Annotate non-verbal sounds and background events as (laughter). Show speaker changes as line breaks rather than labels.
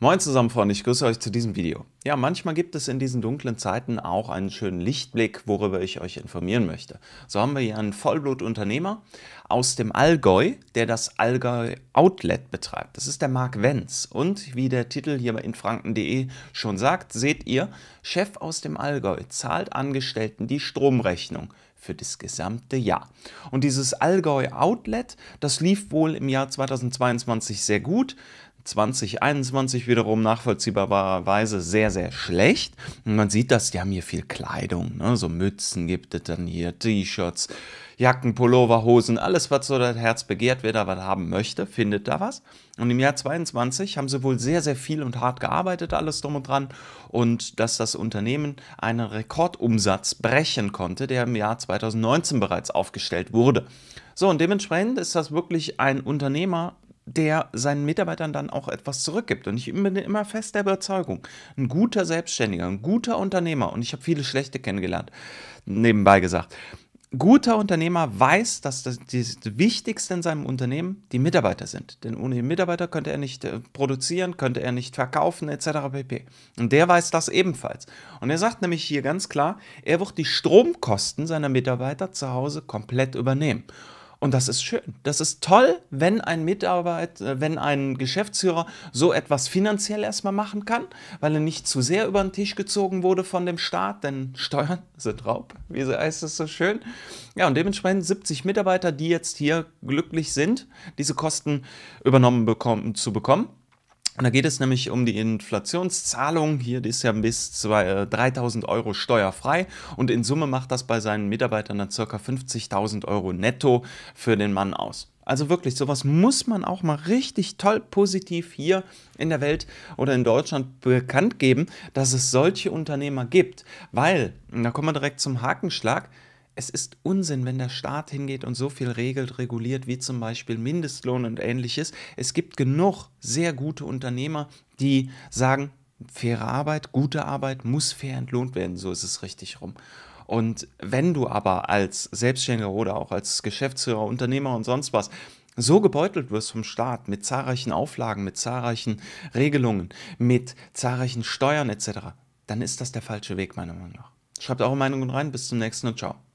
Moin zusammen Freunde, ich grüße euch zu diesem Video. Ja, manchmal gibt es in diesen dunklen Zeiten auch einen schönen Lichtblick, worüber ich euch informieren möchte. So haben wir hier einen Vollblutunternehmer aus dem Allgäu, der das Allgäu Outlet betreibt. Das ist der Marc Wenz. Und wie der Titel hier bei infranken.de schon sagt, seht ihr, Chef aus dem Allgäu zahlt Angestellten die Stromrechnung für das gesamte Jahr. Und dieses Allgäu Outlet, das lief wohl im Jahr 2022 sehr gut. 2021 wiederum nachvollziehbarerweise sehr, sehr schlecht. Und man sieht das, die haben hier viel Kleidung, ne? so Mützen gibt es dann hier, T-Shirts, Jacken, Pullover, Hosen, alles, was so das Herz begehrt, wer da was haben möchte, findet da was. Und im Jahr 2022 haben sie wohl sehr, sehr viel und hart gearbeitet, alles drum und dran. Und dass das Unternehmen einen Rekordumsatz brechen konnte, der im Jahr 2019 bereits aufgestellt wurde. So, und dementsprechend ist das wirklich ein Unternehmer, der seinen Mitarbeitern dann auch etwas zurückgibt. Und ich bin immer fest der Überzeugung, ein guter Selbstständiger, ein guter Unternehmer, und ich habe viele schlechte kennengelernt, nebenbei gesagt, guter Unternehmer weiß, dass das, das, Wichtigste in seinem Unternehmen die Mitarbeiter sind. Denn ohne die Mitarbeiter könnte er nicht äh, produzieren, könnte er nicht verkaufen etc. pp. Und der weiß das ebenfalls. Und er sagt nämlich hier ganz klar, er wird die Stromkosten seiner Mitarbeiter zu Hause komplett übernehmen. Und das ist schön. Das ist toll, wenn ein Mitarbeiter, äh, wenn ein Geschäftsführer so etwas finanziell erstmal machen kann, weil er nicht zu sehr über den Tisch gezogen wurde von dem Staat, denn Steuern (laughs) sind Raub, wie heißt es so schön. Ja, und dementsprechend 70 Mitarbeiter, die jetzt hier glücklich sind, diese Kosten übernommen bekommen, zu bekommen. Und da geht es nämlich um die Inflationszahlung. Hier ist ja bis 3000 äh, Euro steuerfrei und in Summe macht das bei seinen Mitarbeitern dann ca. 50.000 Euro netto für den Mann aus. Also wirklich, sowas muss man auch mal richtig toll positiv hier in der Welt oder in Deutschland bekannt geben, dass es solche Unternehmer gibt. Weil, da kommen wir direkt zum Hakenschlag, es ist Unsinn, wenn der Staat hingeht und so viel regelt, reguliert, wie zum Beispiel Mindestlohn und ähnliches. Es gibt genug sehr gute Unternehmer, die sagen, faire Arbeit, gute Arbeit muss fair entlohnt werden, so ist es richtig rum. Und wenn du aber als Selbstständiger oder auch als Geschäftsführer, Unternehmer und sonst was so gebeutelt wirst vom Staat mit zahlreichen Auflagen, mit zahlreichen Regelungen, mit zahlreichen Steuern etc., dann ist das der falsche Weg meiner Meinung nach. Schreibt eure Meinungen rein, bis zum nächsten und ciao.